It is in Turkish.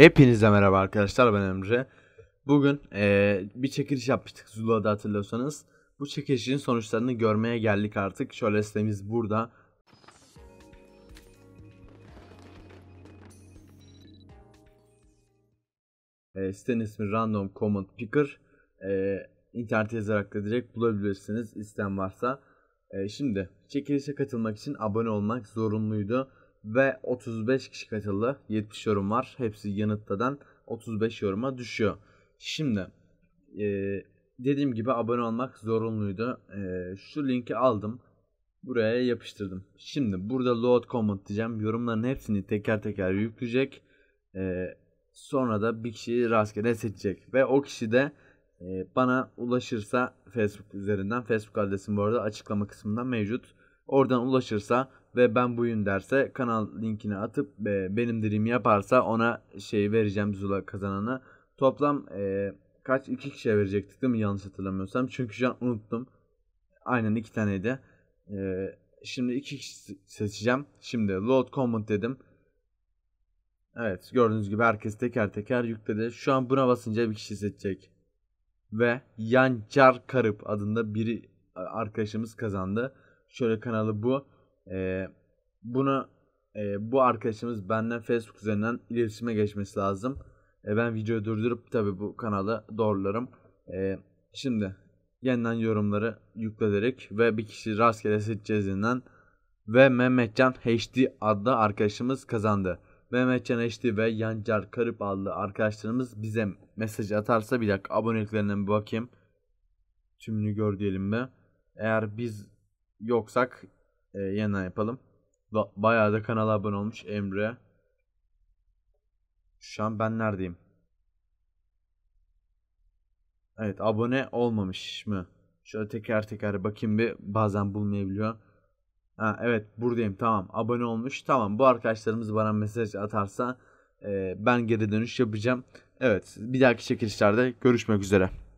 Hepinize merhaba arkadaşlar ben Emre. Bugün e, bir çekiliş yapmıştık Zula'da hatırlıyorsanız. Bu çekilişin sonuçlarını görmeye geldik artık. Şöyle sitemiz burada. E, sitenin ismi Random comment Picker. E, internet yazarak da direkt bulabilirsiniz isteyen varsa. E, şimdi çekilişe katılmak için abone olmak zorunluydu ve 35 kişi katıldı. 70 yorum var. Hepsi yanıttadan 35 yoruma düşüyor. Şimdi e, dediğim gibi abone olmak zorunluydu. E, şu linki aldım. Buraya yapıştırdım. Şimdi burada load comment diyeceğim. Yorumların hepsini teker teker yükleyecek. E, sonra da bir kişiyi rastgele seçecek. Ve o kişi de e, bana ulaşırsa Facebook üzerinden. Facebook adresim bu arada açıklama kısmında mevcut. Oradan ulaşırsa ve ben buyum derse kanal linkini atıp e, benim dilim yaparsa ona şey vereceğim Zula kazanana. Toplam e, kaç iki kişiye verecektik değil mi yanlış hatırlamıyorsam. Çünkü şu an unuttum. Aynen iki taneydi. E, şimdi iki kişi seçeceğim. Şimdi load comment dedim. Evet gördüğünüz gibi herkes teker teker yükledi. Şu an buna basınca bir kişi seçecek. Ve Yancar Karıp adında biri arkadaşımız kazandı. Şöyle kanalı bu. E, bunu e, bu arkadaşımız benden Facebook üzerinden iletişime geçmesi lazım. E, ben videoyu durdurup tabi bu kanalı doğrularım. E, şimdi yeniden yorumları yükledik ve bir kişi rastgele seçeceğizinden ve Mehmetcan HD adlı arkadaşımız kazandı. Mehmetcan HD ve Yancar Karip adlı arkadaşlarımız bize mesaj atarsa bir dakika aboneliklerine bir bakayım. Tümünü gör diyelim mi? Eğer biz yoksak e, yeniden yapalım. bayağı da kanala abone olmuş Emre. Şu an ben neredeyim? Evet abone olmamış mı? Şöyle teker teker bakayım bir bazen bulmayabiliyor. Ha, evet buradayım tamam abone olmuş tamam bu arkadaşlarımız bana mesaj atarsa e, ben geri dönüş yapacağım. Evet bir dahaki çekilişlerde görüşmek üzere.